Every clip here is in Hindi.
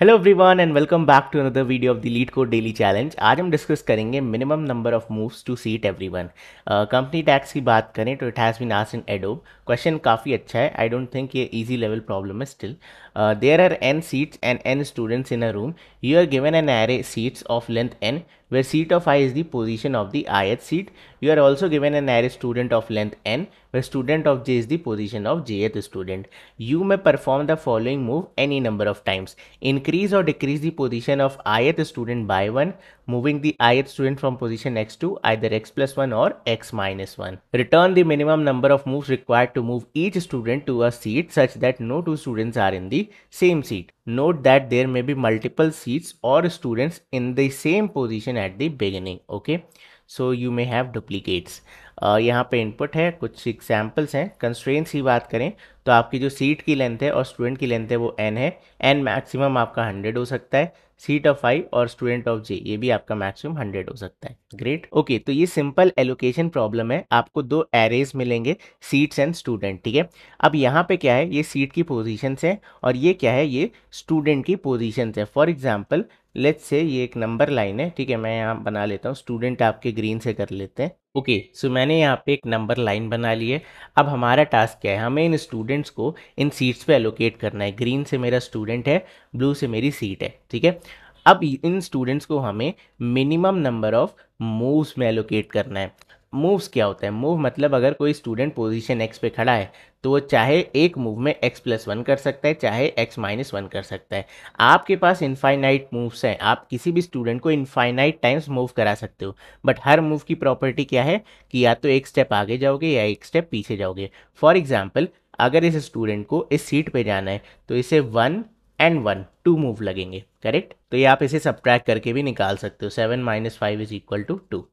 Hello everyone and welcome back to another video of the LeetCode daily challenge आज हम डिस्कस करेंगे minimum number of moves to seat everyone company tags की बात करें तो इट हैज़ बीन आस इन एडोब क्वेश्चन काफ़ी अच्छा है आई डोंट थिंक ये इजी लेवल प्रॉब्लम है still there are N seats and N students in a room you are given an array seats of length N where seat of i is the position of the ith seat. You are also given an array student of length n where student of j is the position of jth student. You may perform the following move any number of times. Increase or decrease the position of ith student by 1 moving the ith student from position x to either x plus 1 or x minus 1. Return the minimum number of moves required to move each student to a seat such that no two students are in the same seat. Note that there may be multiple seats or students in the same position at the beginning. Okay, so you may have duplicates. यहाँ पे इनपुट है कुछ एग्जाम्पल्स हैं कंस्ट्रेंट्स की बात करें तो आपकी जो सीट की लेंथ है और स्टूडेंट की लेंथ है वो एन है एन मैक्सिमम आपका हंड्रेड हो सकता है सीट ऑफ आई और स्टूडेंट ऑफ जे ये भी आपका मैक्सिमम हंड्रेड हो सकता है ग्रेट ओके okay, तो ये सिंपल एलोकेशन प्रॉब्लम है आपको दो एरेज मिलेंगे सीट्स एंड स्टूडेंट ठीक है अब यहाँ पे क्या है ये सीट की पोजिशन है और ये क्या है ये स्टूडेंट की पोजिशन है फॉर एग्जाम्पल लेट्स से ये एक नंबर लाइन है ठीक है मैं यहाँ बना लेता हूँ स्टूडेंट आपके ग्रीन से कर लेते हैं ओके okay, सो so मैंने यहाँ पे एक नंबर लाइन बना ली है अब हमारा टास्क क्या है हमें इन स्टूडेंट्स को इन सीट्स पे एलोकेट करना है ग्रीन से मेरा स्टूडेंट है ब्लू से मेरी सीट है ठीक है अब इन स्टूडेंट्स को हमें मिनिमम नंबर ऑफ मूव्स में एलोकेट करना है मूव्स क्या होता है मूव मतलब अगर कोई स्टूडेंट पोजीशन एक्स पे खड़ा है तो वो चाहे एक मूव में एक्स प्लस वन कर सकता है चाहे एक्स माइनस वन कर सकता है आपके पास इनफाइनाइट मूव्स हैं आप किसी भी स्टूडेंट को इनफाइनाइट टाइम्स मूव करा सकते हो बट हर मूव की प्रॉपर्टी क्या है कि या तो एक स्टेप आगे जाओगे या एक स्टेप पीछे जाओगे फॉर एग्जाम्पल अगर इस स्टूडेंट को इस सीट पर जाना है तो इसे one and one two move लगेंगे करेक्ट तो ये आप इसे सब्ट्रैक्ट करके भी निकाल सकते हो seven minus five is equal to two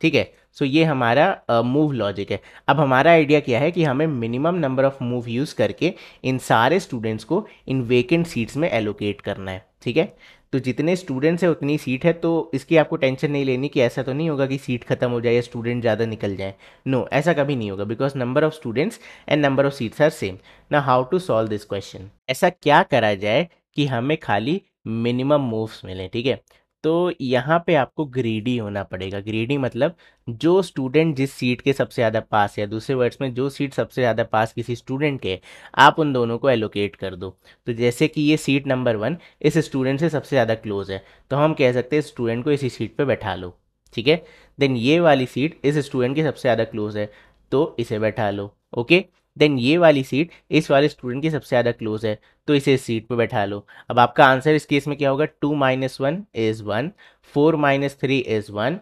ठीक है सो ये हमारा मूव uh, लॉजिक है अब हमारा आइडिया क्या है कि हमें minimum number of move use करके इन सारे स्टूडेंट्स को इन वेकेंट सीट्स में एलोकेट करना है ठीक है तो जितने स्टूडेंट्स हैं उतनी सीट है तो इसकी आपको टेंशन नहीं लेनी कि ऐसा तो नहीं होगा कि सीट खत्म हो जाए या स्टूडेंट ज़्यादा निकल जाए नो no, ऐसा कभी नहीं होगा because number of students and number of seats are same ना how to solve this question ऐसा क्या करा जाए कि हमें खाली मिनिमम मूव्स मिलें ठीक है तो यहाँ पे आपको ग्रेडी होना पड़ेगा ग्रेडी मतलब जो स्टूडेंट जिस सीट के सबसे ज़्यादा पास है दूसरे वर्ड्स में जो सीट सबसे ज़्यादा पास किसी स्टूडेंट के आप उन दोनों को एलोकेट कर दो तो जैसे कि ये सीट नंबर वन इस स्टूडेंट से सबसे ज़्यादा क्लोज है तो हम कह सकते हैं स्टूडेंट को इसी सीट पर बैठा लो ठीक है देन ये वाली सीट इस स्टूडेंट की सबसे ज़्यादा क्लोज है तो इसे बैठा लो ओके देन ये वाली सीट इस वाले स्टूडेंट की सबसे ज़्यादा क्लोज है तो इसे इस सीट पे बैठा लो अब आपका आंसर इस केस में क्या होगा two minus one is one four minus three is one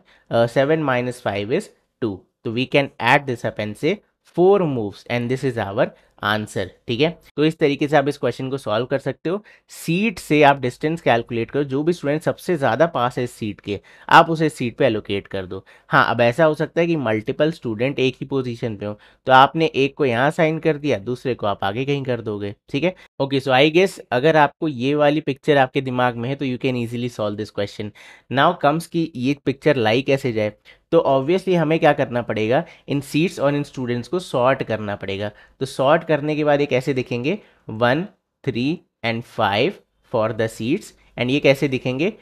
seven minus five is two तो we can add this up and say four moves and this is our answer ठीक है तो इस तरीके से आप इस क्वेश्चन को सॉल्व कर सकते हो सीट से आप डिस्टेंस कैलकुलेट करो जो भी स्टूडेंट सबसे ज़्यादा पास है इस सीट के आप उसे सीट पे एलोकेट कर दो हाँ अब ऐसा हो सकता है कि मल्टीपल स्टूडेंट एक ही पोजीशन पे हो तो आपने एक को यहाँ साइन कर दिया दूसरे को आप आगे कहीं कर दोगे ठीक है ओके सो आई गेस अगर आपको ये वाली पिक्चर आपके दिमाग में है तो you can easily solve this question now comes की ये पिक्चर लाई कैसे जाए तो ऑब्वियसली हमें क्या करना पड़ेगा इन सीट्स और इन स्टूडेंट्स को सॉर्ट करना पड़ेगा तो सॉर्ट करने के बाद ये कैसे दिखेंगे one three and five for the seats एंड ये कैसे दिखेंगे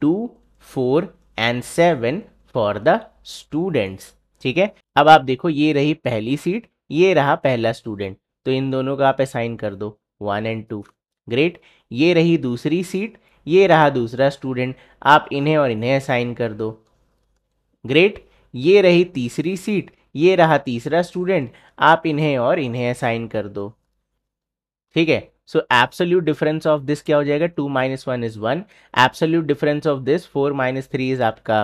two four and seven for the students ठीक है अब आप देखो ये रही पहली सीट ये रहा पहला स्टूडेंट तो इन दोनों का आप असाइन कर दो वन एंड टू ग्रेट ये रही दूसरी सीट ये रहा दूसरा स्टूडेंट आप इन्हें और इन्हें असाइन कर दो ग्रेट ये रही तीसरी सीट ये रहा तीसरा स्टूडेंट आप इन्हें और इन्हें असाइन कर दो ठीक है so absolute difference of this क्या हो जाएगा two minus one is one absolute difference of this four minus three is आपका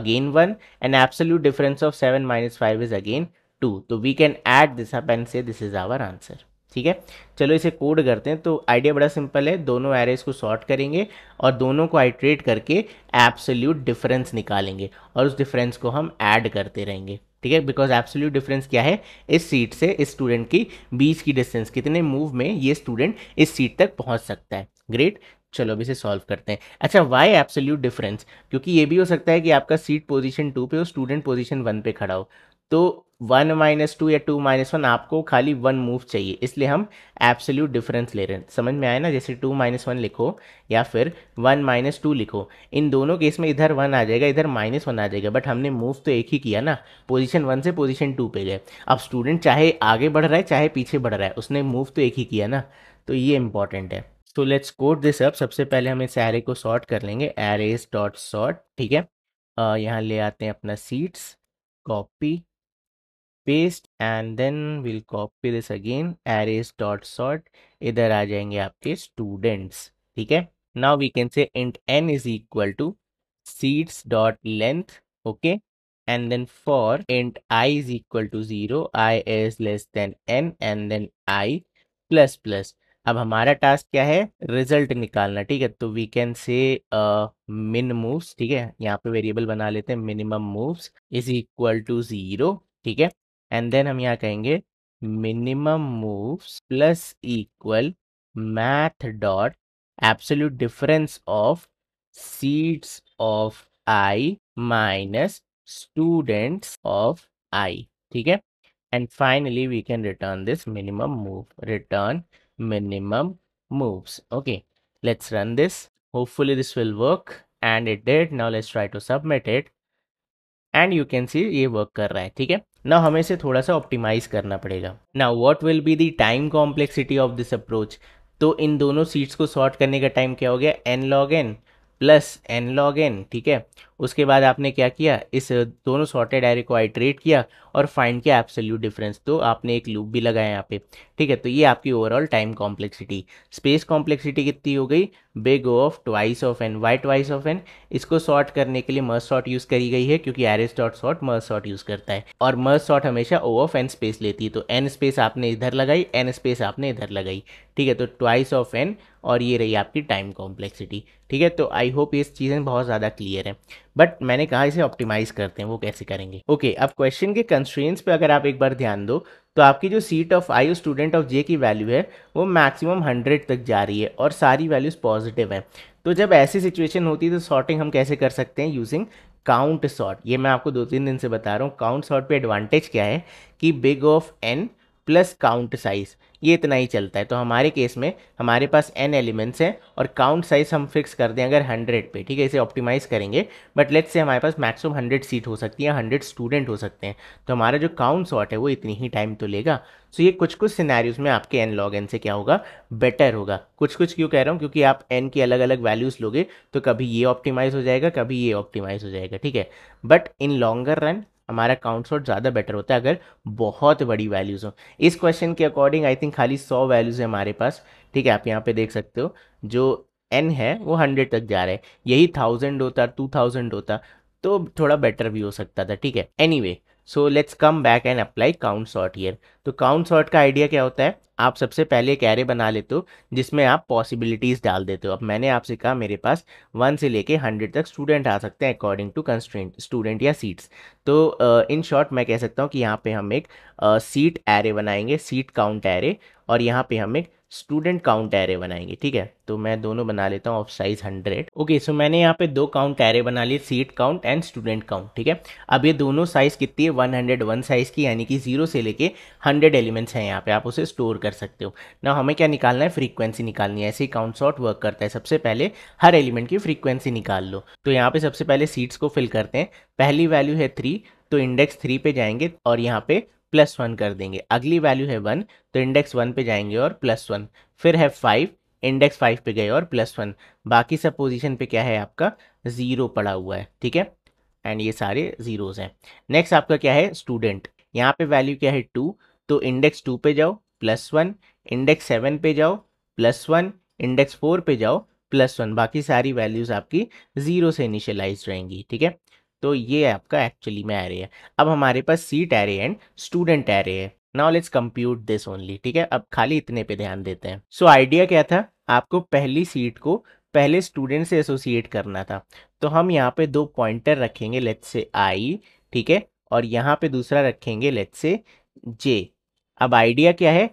again one and absolute difference of seven minus five is again two तो we can add this up and say this is our answer ठीक है चलो इसे कोड करते हैं तो आइडिया बड़ा सिंपल है दोनों एरेज को सॉर्ट करेंगे और दोनों को आइट्रेट करके एप्सोल्यूट डिफरेंस निकालेंगे और उस डिफरेंस को हम ऐड करते रहेंगे ठीक है बिकॉज एप्सोल्यूट डिफरेंस क्या है इस सीट से इस स्टूडेंट की बीच की डिस्टेंस कितने मूव में ये स्टूडेंट इस सीट तक पहुँच सकता है ग्रेट चलो अभी इसे सॉल्व करते हैं अच्छा वाई एप्सोल्यूट डिफरेंस क्योंकि ये भी हो सकता है कि आपका सीट पोजीशन टू पे हो स्टूडेंट पोजीशन वन पे खड़ा हो तो वन माइनस टू या टू माइनस वन आपको खाली वन मूव चाहिए इसलिए हम एब्सोल्यूट डिफरेंस ले रहे हैं समझ में आया ना जैसे टू माइनस वन लिखो या फिर वन माइनस टू लिखो इन दोनों केस में इधर वन आ जाएगा इधर माइनस वन आ जाएगा बट हमने मूव तो एक ही किया ना पोजीशन वन से पोजीशन टू पे गए अब स्टूडेंट चाहे आगे बढ़ रहा है चाहे पीछे बढ़ रहा है उसने मूव तो एक ही किया ना तो ये इंपॉर्टेंट है तो लेट्स कोट दिस अब सबसे पहले हम इस एरे को सॉर्ट कर लेंगे एरेज डॉट सॉर्ट ठीक है यहाँ ले आते हैं अपना seats copy paste and then will copy this again arrays dot sort इधर आ जाएंगे आपके स्टूडेंट्स ठीक है now we can say int n is equal to seats dot length okay and then for int i is equal to 0 i is less than n and then i plus plus अब हमारा टास्क क्या है रिजल्ट निकालना ठीक है तो वी कैन से मिन मूव्स ठीक है यहाँ पे वेरिएबल बना लेते हैं minimum moves is equal to zero ठीक है And then हम यहाँ कहेंगे minimum moves plus equal math dot absolute difference of seats of i minus students of i. ठीक है and finally we can return this minimum move return minimum moves okay let's run this hopefully this will work and it did now let's try to submit it and you can see ये वर्क कर रहा है ठीक है ना हमें से थोड़ा सा ऑप्टिमाइज करना पड़ेगा ना what will be the time complexity of this approach तो इन दोनों सीट्स को सॉर्ट करने का टाइम क्या हो गया n log n plus n log n ठीक है उसके बाद आपने क्या किया इस दोनों सॉर्टेड एरे को आइट्रेट किया और फाइंड किया एप्सोल्यूट डिफरेंस तो आपने एक लूप भी लगाया यहाँ पे ठीक है तो ये आपकी overall time complexity space complexity कितनी हो गई big O of twice of n why twice of n इसको सॉर्ट करने के लिए मर्स सॉर्ट यूज़ करी गई है क्योंकि arrays dot sort merge sort use करता है और मर्स सॉर्ट हमेशा ओ ऑफ एन स्पेस लेती है तो एन स्पेस आपने इधर लगाई एन स्पेस आपने इधर लगाई ठीक है तो ट्वाइस ऑफ एन और ये रही आपकी टाइम कॉम्प्लेक्सिटी ठीक है तो आई होप ये चीज़ें बहुत ज़्यादा क्लियर हैं बट मैंने कहा इसे ऑप्टिमाइज़ करते हैं वो कैसे करेंगे ओके okay, अब क्वेश्चन के कंस्ट्रेंस पे अगर आप एक बार ध्यान दो तो आपकी जो seat of i student of j की वैल्यू है वो मैक्सिमम हंड्रेड तक जा रही है और सारी वैल्यूज़ पॉजिटिव हैं तो जब ऐसी सिचुएशन होती है तो शॉर्टिंग हम कैसे कर सकते हैं यूजिंग काउंट शॉर्ट ये मैं आपको दो तीन दिन से बता रहा हूँ काउंट शॉर्ट पे एडवांटेज क्या है कि big of n plus count size ये इतना ही चलता है तो हमारे केस में हमारे पास एन एलिमेंट्स हैं और काउंट साइज हम फिक्स कर दें अगर हंड्रेड पे ठीक है इसे ऑप्टिमाइज़ करेंगे बट लेट्स से हमारे पास मैक्सिमम हंड्रेड सीट हो सकती है हंड्रेड स्टूडेंट हो सकते हैं तो हमारा जो काउंट सॉट है वो इतनी ही टाइम तो लेगा सो so, ये कुछ कुछ सिनेरियोज में आपके एन लॉग एन से क्या होगा बेटर होगा कुछ कुछ क्यों कह रहा हूँ क्योंकि आप एन की अलग अलग वैल्यूज़ लोगे तो कभी ये ऑप्टिमाइज़ हो जाएगा कभी ये ऑप्टिमाइज़ हो जाएगा ठीक है बट इन लॉन्गर रन हमारा काउंट शॉट ज़्यादा बेटर होता है अगर बहुत बड़ी वैल्यूज़ हो इस क्वेश्चन के अकॉर्डिंग आई थिंक खाली सौ वैल्यूज़ है हमारे पास ठीक है आप यहाँ पे देख सकते हो जो एन है वो हंड्रेड तक जा रहा है यही थाउजेंड होता टू थाउजेंड होता तो थोड़ा बेटर भी हो सकता था ठीक है any anyway, so let's come back and apply count sort here तो काउंट सॉर्ट का आइडिया क्या होता है आप सबसे पहले एक एरे बना लेते हो जिसमें आप पॉसिबिलिटीज़ डाल देते हो अब मैंने आपसे कहा मेरे पास वन से लेके हंड्रेड तक स्टूडेंट आ सकते हैं अकॉर्डिंग टू कंस्टेंट स्टूडेंट या सीट्स तो इन uh, शॉर्ट मैं कह सकता हूँ कि यहाँ पे हम एक सीट uh, एरे बनाएंगे सीट काउंट एरे और यहाँ पे हम एक स्टूडेंट काउंट एरे बनाएंगे ठीक है तो मैं दोनों बना लेता हूँ of size hundred okay so मैंने यहाँ पे दो काउंट एरे बना लिए seat count and student count ठीक है अब ये दोनों साइज कितनी है वन हंड्रेड वन साइज की यानी कि जीरो से लेके हंड्रेड एलिमेंट्स हैं यहाँ पे आप उसे स्टोर कर सकते हो ना हमें क्या निकालना है फ्रीक्वेंसी निकालनी है ऐसे ही काउंट सॉर्ट वर्क करता है सबसे पहले हर एलिमेंट की फ्रीक्वेंसी निकाल लो तो यहाँ पे सबसे पहले सीट्स को फिल करते हैं पहली वैल्यू है थ्री तो इंडेक्स थ्री पे जाएंगे और यहाँ पे प्लस वन कर देंगे अगली वैल्यू है वन तो इंडेक्स वन पे जाएंगे और प्लस वन फिर है फाइव इंडेक्स फाइव पे गए और प्लस वन बाकी सब पोजीशन पे क्या है आपका ज़ीरो पड़ा हुआ है ठीक है एंड ये सारे ज़ीरोज़ हैं नेक्स्ट आपका क्या है स्टूडेंट यहाँ पे वैल्यू क्या है टू तो इंडेक्स टू पे जाओ प्लस वन इंडेक्स सेवन पे जाओ प्लस वन इंडेक्स फोर पे जाओ प्लस वन बाकी सारी वैल्यूज़ आपकी ज़ीरो से इनिशियलाइज रहेंगी ठीक है तो ये आपका एक्चुअली में एरे है अब हमारे पास seat array and student array है now let's compute this only ठीक है अब खाली इतने पे ध्यान देते हैं सो so, आइडिया क्या था आपको पहली सीट को पहले स्टूडेंट से एसोसिएट करना था तो हम यहाँ पे दो पॉइंटर रखेंगे लेट से आई ठीक है और यहाँ पे दूसरा रखेंगे लेट से जे अब आइडिया क्या है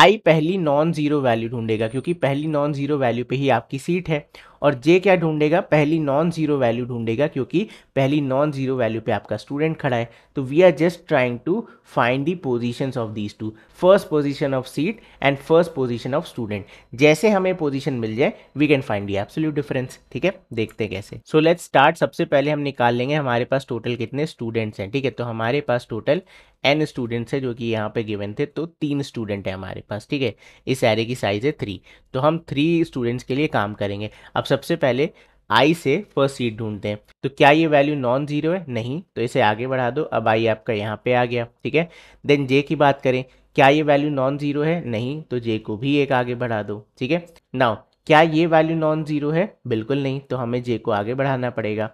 आई पहली नॉन ज़ीरो वैल्यू ढूंढेगा क्योंकि पहली नॉन ज़ीरो वैल्यू पे ही आपकी सीट है और जे क्या ढूंढेगा पहली नॉन ज़ीरो वैल्यू ढूंढेगा क्योंकि पहली नॉन ज़ीरो वैल्यू पे आपका स्टूडेंट खड़ा है तो we are just trying to find the position of these two first position of seat and first position of student जैसे हमें पोजिशन मिल जाए we can find the absolute difference ठीक है देखते कैसे सो लेट स्टार्ट सबसे पहले हम निकाल लेंगे हमारे पास टोटल कितने स्टूडेंट्स हैं ठीक है तो हमारे पास टोटल एन स्टूडेंट्स है जो कि यहाँ पे गिवन थे तो तीन स्टूडेंट है हमारे पास ठीक है इस एरे की साइज़ है थ्री तो हम थ्री स्टूडेंट्स के लिए काम करेंगे अब सबसे पहले आई से फर्स्ट सीट ढूंढते हैं तो क्या ये वैल्यू नॉन जीरो है नहीं तो इसे आगे बढ़ा दो अब आई आपका यहाँ पे आ गया ठीक है देन जे की बात करें क्या ये वैल्यू नॉन जीरो है नहीं तो जे को भी एक आगे बढ़ा दो ठीक है नाउ क्या ये वैल्यू नॉन जीरो है बिल्कुल नहीं तो हमें जे को आगे बढ़ाना पड़ेगा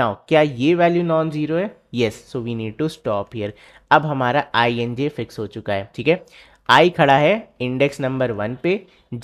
नाउ क्या ये वैल्यू नॉन जीरो है yes so we need to stop here अब हमारा आई एन जे फिक्स हो चुका है ठीक है आई खड़ा है इंडेक्स नंबर वन पे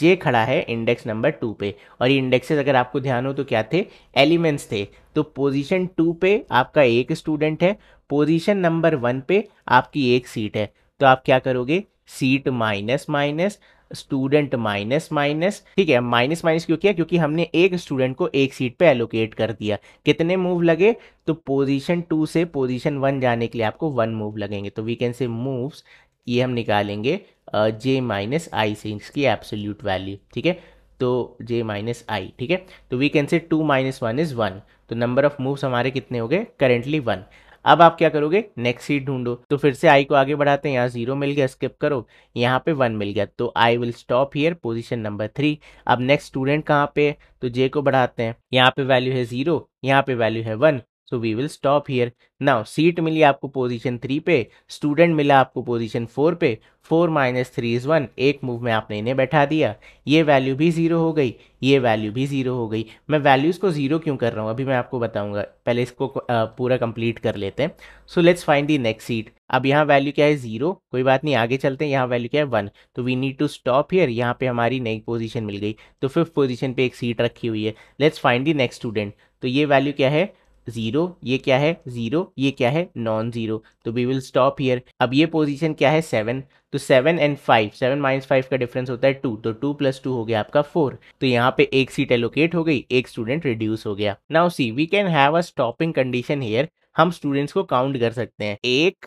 जे खड़ा है इंडेक्स नंबर टू पे और ये इंडेक्सेस अगर आपको ध्यान हो तो क्या थे एलिमेंट्स थे तो पोजीशन टू पे आपका एक स्टूडेंट है पोजीशन नंबर वन पे आपकी एक सीट है तो आप क्या करोगे seat minus minus student minus minus ठीक है माइनस माइनस क्यों किया क्योंकि हमने एक स्टूडेंट को एक सीट पे एलोकेट कर दिया कितने मूव लगे तो पोजीशन टू से पोजीशन वन जाने के लिए आपको वन मूव लगेंगे तो वी कैन से मूव्स ये हम निकालेंगे जे माइनस आई से इसकी एब्सोल्यूट वैल्यू ठीक है तो जे माइनस आई ठीक है तो we can say two minus one is one तो नंबर ऑफ मूव्स हमारे कितने हो गए करेंटली वन अब आप क्या करोगे नेक्स्ट सीट ढूंढो तो फिर से आई को आगे बढ़ाते हैं यहाँ जीरो मिल गया स्किप करो यहाँ पे वन मिल गया तो I will stop here position number three अब नेक्स्ट स्टूडेंट कहाँ पे है तो जे को बढ़ाते हैं यहाँ पे वैल्यू है जीरो यहाँ पे वैल्यू है one so we will stop here now seat मिली आपको पोजीशन थ्री पे स्टूडेंट मिला आपको पोजीशन फोर पे four minus three is one एक मूव में आपने इन्हें बैठा दिया ये वैल्यू भी ज़ीरो हो गई ये वैल्यू भी ज़ीरो हो गई मैं वैल्यूज़ को ज़ीरो क्यों कर रहा हूँ अभी मैं आपको बताऊँगा पहले इसको पूरा कंप्लीट कर लेते हैं so let's find the next seat अब यहाँ वैल्यू क्या है ज़ीरो कोई बात नहीं आगे चलते हैं यहाँ वैल्यू क्या है वन तो we need to stop here यहाँ पे हमारी नई पोजीशन मिल गई तो फिफ्थ पोजीशन पे एक सीट रखी हुई है let's find the next student तो ये वैल्यू क्या है जीरो ये क्या है जीरो ये क्या है नॉन जीरो तो वी विल स्टॉप हियर अब ये पोजीशन क्या है सेवन तो seven and five seven minus five का डिफरेंस होता है टू तो टू प्लस टू हो गया आपका फोर तो यहाँ पे एक सीट एलोकेट हो गई एक स्टूडेंट रिड्यूस हो गया now see we can have a stopping condition here हम स्टूडेंट्स को काउंट कर सकते हैं एक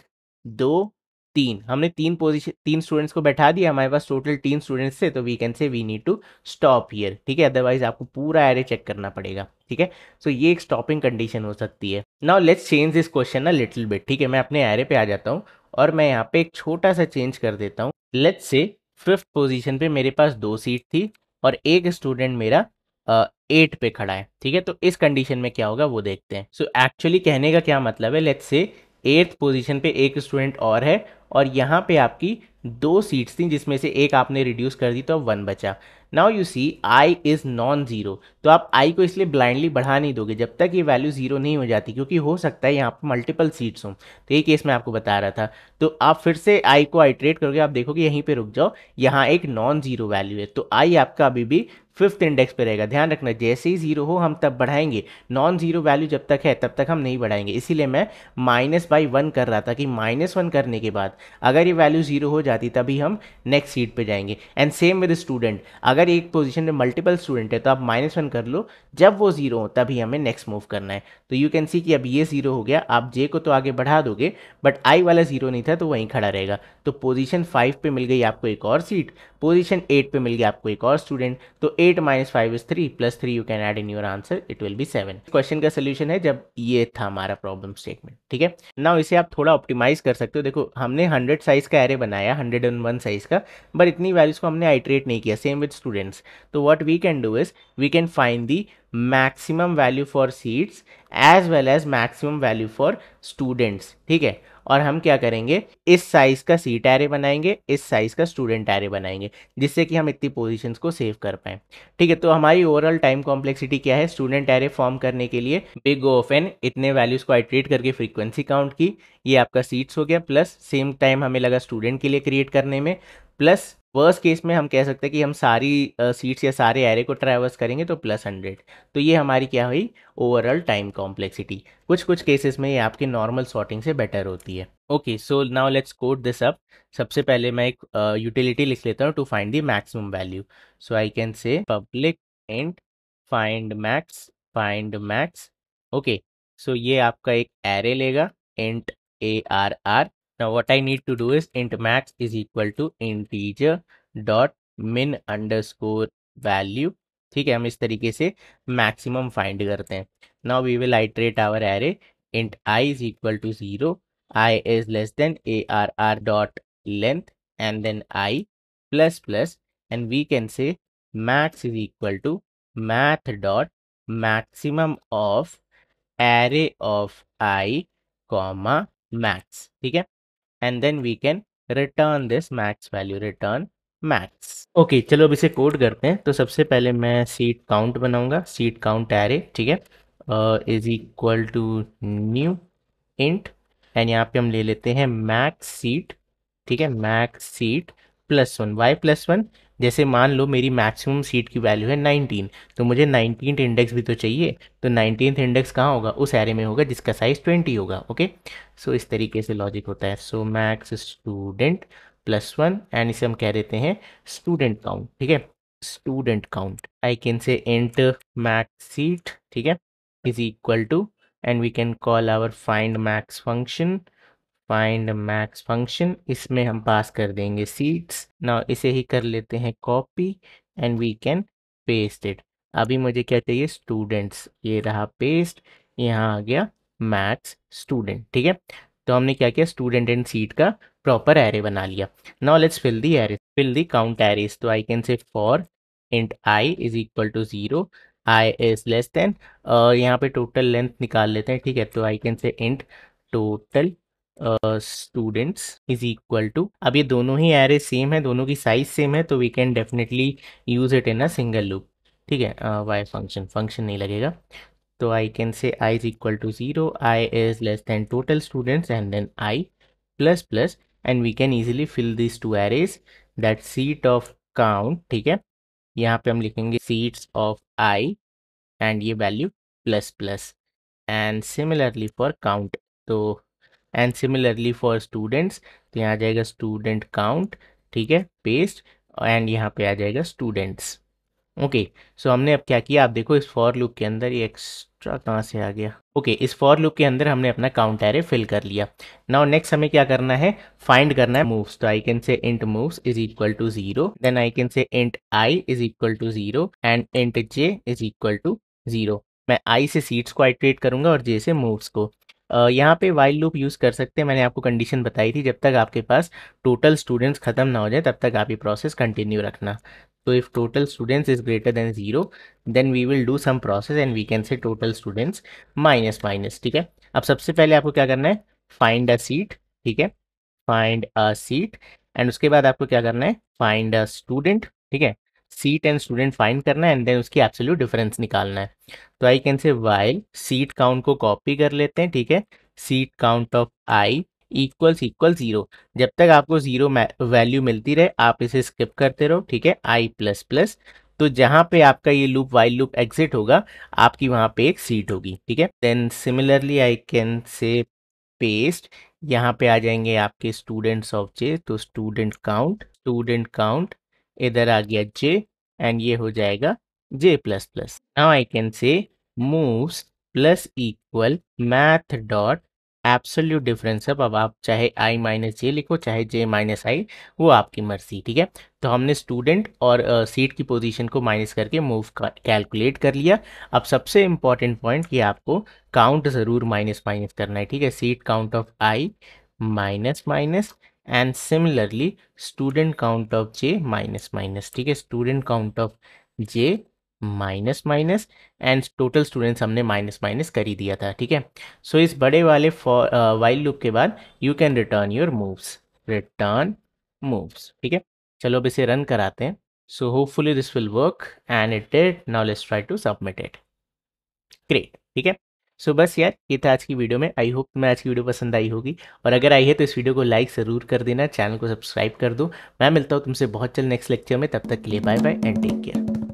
दो तीन हमने तीन पोजिशन तीन स्टूडेंट्स को बैठा दिया हमारे पास टोटल तीन स्टूडेंट्स थे तो we can say we need to stop here ठीक है अदरवाइज आपको पूरा एरे चेक करना पड़ेगा ठीक है सो ये एक स्टॉपिंग कंडीशन हो सकती है now let's change this question a little bit ठीक है मैं अपने एरे पे आ जाता हूँ और मैं यहाँ पे एक छोटा सा चेंज कर देता हूँ लेट्स से फिफ्थ पोजिशन पे मेरे पास दो सीट थी और एक स्टूडेंट मेरा एट uh, पे खड़ा है ठीक है तो इस कंडीशन में क्या होगा वो देखते हैं सो so, एक्चुअली कहने का क्या मतलब है लेट्स से एट्थ पोजीशन पे एक स्टूडेंट और है और यहाँ पे आपकी दो सीट्स थी जिसमें से एक आपने रिड्यूस कर दी तो अब वन बचा now you see i is non zero तो आप आई को इसलिए ब्लाइंडली बढ़ा नहीं दोगे जब तक ये वैल्यू ज़ीरो नहीं हो जाती क्योंकि हो सकता है यहाँ पर मल्टीपल सीट्स हों तो ये केस मैं आपको बता रहा था तो आप फिर से आई को आइट्रेट करोगे आप देखोगे यहीं पे रुक जाओ यहाँ एक नॉन जीरो वैल्यू है तो आई आपका अभी भी फिफ्थ इंडेक्स पे रहेगा ध्यान रखना जैसे ही जीरो हो हम तब बढ़ाएंगे नॉन जीरो वैल्यू जब तक है तब तक हम नहीं बढ़ाएंगे इसीलिए मैं माइनस बाई वन कर रहा था कि माइनस वन करने के बाद अगर ये वैल्यू जीरो हो जाती तभी हम नेक्स्ट सीट पे जाएंगे एंड सेम विद स्टूडेंट अगर एक पोजिशन में मल्टीपल स्टूडेंट है तो आप माइनस वन कर लो जब वो जीरो हो तभी हमें नेक्स्ट मूव करना है तो यू कैन सी कि अब ये जीरो हो गया आप जे को तो आगे बढ़ा दोगे बट आई वाला जीरो नहीं नहीं था तो वहीं खड़ा रहेगा तो पोजीशन फाइव पे मिल गई आपको एक और सीट पोजीशन एट पे मिल गया आपको एक और स्टूडेंट तो eight minus five is three plus three you can add in your answer it will be seven question का सोल्यूशन है जब ये था हमारा प्रॉब्लम स्टेटमेंट ठीक है ना इसे आप थोड़ा ऑप्टिमाइज कर सकते हो देखो हमने हंड्रेड साइज का एरे बनाया हंड्रेड एंड वन साइज का बट इतनी वैल्यूज को हमने आइट्रेट नहीं किया सेम विद स्टूडेंट्स तो what we can do is we can find the maximum value for seats as well as maximum value for students ठीक है और हम क्या करेंगे इस साइज का सीट एरे बनाएंगे इस साइज का स्टूडेंट एरे बनाएंगे जिससे कि हम इतनी पोजिशन को सेव कर पाए ठीक है तो हमारी ओवरऑल टाइम कॉम्प्लेक्सिटी क्या है स्टूडेंट एरे फॉर्म करने के लिए बिग गो ऑफ एन इतने वैल्यूज को आइट्रेट करके फ्रीक्वेंसी काउंट की ये आपका सीट्स हो गया प्लस सेम टाइम हमें लगा स्टूडेंट के लिए क्रिएट करने में प्लस वर्स्ट केस में हम कह सकते हैं कि हम सारी सीट्स या सारे एरे को ट्रैवर्स करेंगे तो प्लस हंड्रेड तो ये हमारी क्या हुई ओवरऑल टाइम कॉम्प्लेक्सिटी कुछ कुछ केसेस में ये आपके नॉर्मल सॉर्टिंग से बेटर होती है okay so now let's code this up सबसे पहले मैं एक यूटिलिटी uh, लिख लेता हूँ to find the maximum value so I can say public and find max find max okay so ये आपका एक एरे लेगा int A R R Now what I need to do is int max is equal to integer dot min underscore value ठीक है हम इस तरीके से maximum फाइंड करते हैं now we will iterate our array int i is equal to zero i is less than A R R dot length and and we can say max is equal to math dot maximum of array of i comma max ठीक है and then we can return this max value return max okay चलो अब इसे कोड करते हैं तो सबसे पहले मैं सीट काउंट बनाऊंगा सीट काउंट एरे ठीक है is equal to new int and यहाँ पे हम ले लेते हैं मैक्स सीट ठीक है max seat plus one why plus one जैसे मान लो मेरी मैक्सिमम सीट की वैल्यू है नाइनटीन तो मुझे नाइनटीन इंडेक्स भी तो चाहिए तो नाइनटीन इंडेक्स कहाँ होगा उस एरे में होगा जिसका साइज़ ट्वेंटी होगा ओके सो इस तरीके से लॉजिक होता है so max student plus one and इसे हम कह देते हैं स्टूडेंट काउंट ठीक है स्टूडेंट काउंट आई कैन से एंट मैक्स सीट ठीक है is equal to and we can call our find max function find max function इसमें हम पास कर देंगे सीट्स ना इसे ही कर लेते हैं copy and we can paste it अभी मुझे क्या चाहिए स्टूडेंट्स ये रहा पेस्ट यहाँ आ गया मैथ्स स्टूडेंट ठीक है तो हमने क्या किया स्टूडेंट एंड सीट का प्रॉपर एरे बना लिया now let's fill the array fill the count arrays तो I can say for int i is equal to zero i is less than और यहाँ पे टोटल लेंथ निकाल लेते हैं ठीक है तो I can say int total students is equal to अब ये दोनों ही एरे सेम है दोनों की साइज सेम है तो we can definitely use it in a single loop ठीक है वाई फंक्शन फंक्शन नहीं लगेगा तो I can say i is equal to zero i is less than total students and then i plus plus and we can easily fill this two arrays that seat of count ठीक है यहाँ पे हम लिखेंगे सीट्स ऑफ आई एंड ये value plus plus and similarly for count तो एंड सिमिलरली फॉर स्टूडेंट्स तो यहाँ आ जाएगा स्टूडेंट काउंट ठीक है पेस्ट एंड यहाँ पे आ जाएगा स्टूडेंट्स ओके सो हमने अब क्या किया आप देखो इस फॉर लुक के अंदर ये एक्स्ट्रा कहाँ से आ गया ओके okay, इस फॉर लुक के अंदर हमने अपना काउंट एरे फिल कर लिया नाउ नेक्स्ट हमें क्या करना है फाइंड करना है मूव्स तो I can say int moves is equal to zero then I can say int i is equal to zero and int j is equal to zero मैं आई से सीट्स को आइट्रेट करूंगा और जे से मूव्स को यहाँ पे वाइल लूप यूज़ कर सकते हैं मैंने आपको कंडीशन बताई थी जब तक आपके पास टोटल स्टूडेंट्स ख़त्म ना हो जाए तब तक आप ये प्रोसेस कंटिन्यू रखना तो if total students is greater than zero then we will do some process and we can say total students minus minus ठीक है अब सबसे पहले आपको क्या करना है फाइंड अ सीट ठीक है फाइंड अ सीट एंड उसके बाद आपको क्या करना है फाइंड अ स्टूडेंट ठीक है सीट एंड स्टूडेंट फाइंड करना है एंड देन उसकी एब्सोल्यूट डिफरेंस निकालना है तो I can say while seat count को कॉपी कर लेते हैं ठीक है seat count of i equals equal zero जब तक आपको जीरो वैल्यू मिलती रहे आप इसे स्किप करते रहो ठीक है आई प्लस प्लस तो जहां पे आपका ये लूप वाइल लूप एग्जिट होगा आपकी वहां पे एक सीट होगी ठीक है then similarly I can say paste यहाँ पे आ जाएंगे आपके स्टूडेंट्स ऑफ जे तो स्टूडेंट काउंट स्टूडेंट काउंट इधर आ गया जे एंड ये हो जाएगा J plus plus now I can say moves plus equal math dot absolute difference अब आप चाहे आई माइनस जे लिखो चाहे जे माइनस आई वो आपकी मर्जी ठीक है तो हमने स्टूडेंट और सीट uh, की पोजीशन को माइनस करके मूव कैलकुलेट कर लिया अब सबसे इम्पॉर्टेंट पॉइंट कि आपको काउंट ज़रूर माइनस माइनस करना है ठीक है seat count of I minus minus and similarly student count of J minus minus ठीक है student count of J minus minus and total students हमने माइनस माइनस कर ही दिया था ठीक है सो इस बड़े वाले फॉर वाइल uh, के बाद you can return your moves return moves ठीक है चलो अब इसे रन कराते हैं so hopefully this will work and it dead now let's try to submit it great ठीक है सो so, बस यार ये था आज की वीडियो में आई होप तुम्हें आज की वीडियो पसंद आई होगी और अगर आई है तो इस वीडियो को लाइक ज़रूर कर देना चैनल को सब्सक्राइब कर दो मैं मिलता हूँ तुमसे बहुत जल्द नेक्स्ट लेक्चर में तब तक के लिए bye bye and take care